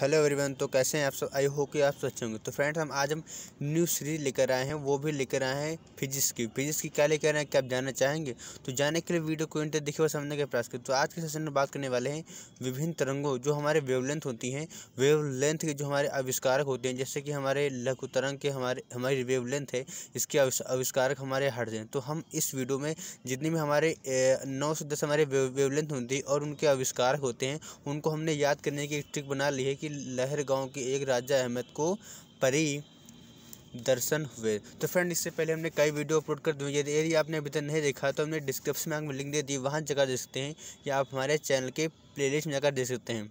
hello everyone तो कैसे हैं आप सब आई हो कि आप सब अच्छे होंगे तो फ्रेंड्स हम आज हम न्यू सीरीज लेकर आए हैं वो भी लेकर आए हैं फिजिक्स की फिजिक्स की क्या लेकर आए हैं क्या आप जानना चाहेंगे तो जानने के लिए वीडियो को इंटर देखे और समझने का प्रयास करें तो आज के सेशन में बात करने वाले हैं विभिन्न तरंगों जो हमारे वेवलेंथ होती हैं वेवलेंथ के जो हमारे आविष्कारक होते हैं जैसे कि हमारे लघु तरंग के हमारे हमारी वेवलेंथ है इसके आविष्कारक हमारे हट जाए तो हम इस वीडियो में जितनी भी हमारे नौ से दस हमारे वेवलेंथ होती है और उनके आविष्कारक होते हैं उनको हमने याद करने की ट्रिक बना ली है कि लहर गांव के एक राजा अहमद को परी दर्शन हुए तो फ्रेंड इससे पहले हमने कई वीडियो अपलोड कर दिए यदि आपने अभी तक नहीं देखा तो हमने डिस्क्रिप्शन में लिंक दे दी वहाँ जगह देख सकते हैं या आप हमारे चैनल के प्लेलिस्ट में जाकर देख सकते हैं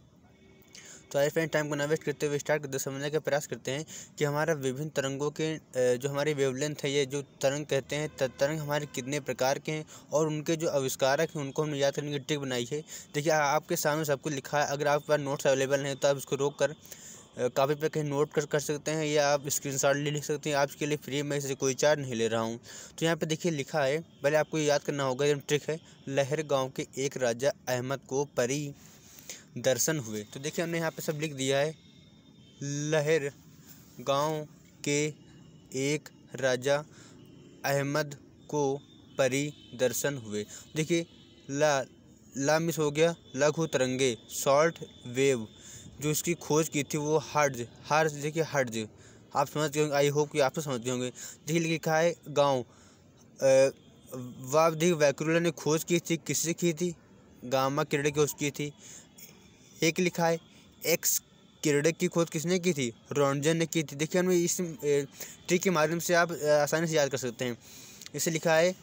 तो आइए फ्रेंड टाइम को ना वेस्ट करते हुए स्टार्ट करते समझने का प्रयास करते हैं कि हमारा विभिन्न तरंगों के जो हमारी वेवलेंथ है ये जो तरंग कहते हैं तरंग हमारे कितने प्रकार के हैं और उनके जो आविष्कारक हैं उनको हमने याद करने की ट्रिक बनाई है देखिए आपके सामने सब कुछ लिखा है अगर आपके पास नोट्स अवेलेबल हैं तो आप उसको रोक कर कापी पे कहीं नोट कर कर सकते हैं या आप शॉट ले लिख सकते हैं आपके लिए फ्री में इसे कोई चार्ज नहीं ले रहा हूँ तो यहाँ पे देखिए लिखा है पहले आपको याद करना होगा ये ट्रिक है लहर गांव के एक राजा अहमद को परी दर्शन हुए तो देखिए हमने यहाँ पे सब लिख दिया है लहर गांव के एक राजा अहमद को परी दर्शन हुए देखिए ला ला मिस हो गया लघु तरंगे शॉर्ट वेव जो इसकी खोज की थी वो हर्ज हर्ज देखिए हर्ज आप समझ गए आई होप कि आप तो समझ गए होंगे देखिए लिखा है गांव वाव देखिए वैक्रूला ने खोज की थी किससे की थी गामा किरण की उसकी थी एक लिखा है एक्स किरडे की खोज किसने की थी रोनजन ने की थी देखिए हमें इस ट्रिक के माध्यम से आप आसानी से याद कर सकते हैं इसे लिखा है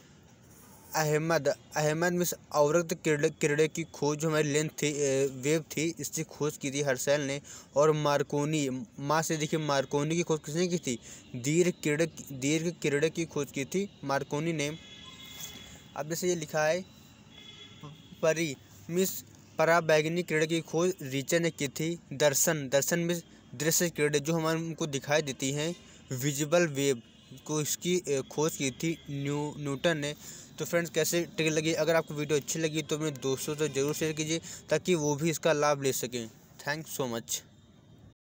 अहमद अहमद मिस अवरक्त किरडे की खोज जो हमारी लेंथ थी वेब थी इसकी खोज की थी हर्सैल ने और मार्कोनी माँ से देखिए मार्कोनी की खोज किसने की थी दीर्घ किरड दीर्घ किरडे की खोज की थी मार्कोनी ने अब जैसे ये लिखा है परी मिस पराबैगनी किरण की खोज रीचर ने की थी दर्शन दर्शन में दृश्य किरण जो हमको दिखाई देती हैं विजिबल वेव को इसकी खोज की थी न्यू न्यूटन ने तो फ्रेंड्स कैसे ट्रिक लगी अगर आपको वीडियो अच्छी लगी तो अपने दोस्तों से ज़रूर शेयर कीजिए ताकि वो भी इसका लाभ ले सकें थैंक सो मच